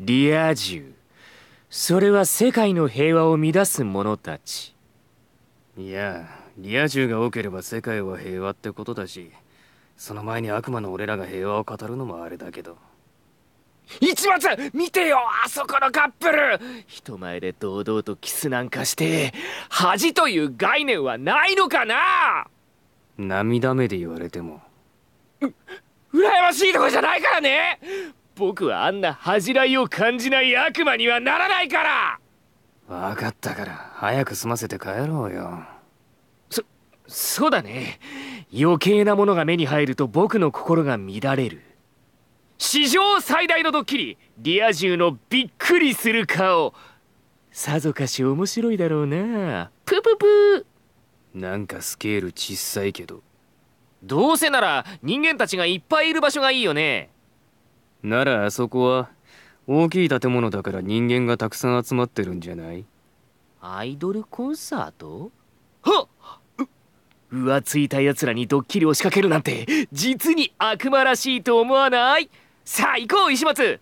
リア充それは世界の平和を乱す者たちいやリア充が多ければ世界は平和ってことだしその前に悪魔の俺らが平和を語るのもあれだけど一松見てよあそこのカップル人前で堂々とキスなんかして恥という概念はないのかな涙目で言われてもしいとこじゃないからね僕はあんな恥じらいを感じない悪魔にはならないから分かったから早く済ませて帰ろうよそそうだね余計なものが目に入ると僕の心が乱れる史上最大のドッキリリア充のびっくりする顔さぞかし面白いだろうなプププなんかスケール小さいけどどうせなら人間たちがいっぱいいる場所がいいよねならあそこは大きい建物だから人間がたくさん集まってるんじゃないアイドルコンサートはっ浮ついたやつらにドッキリを仕掛けるなんて実に悪魔らしいと思わないさあ行こう石松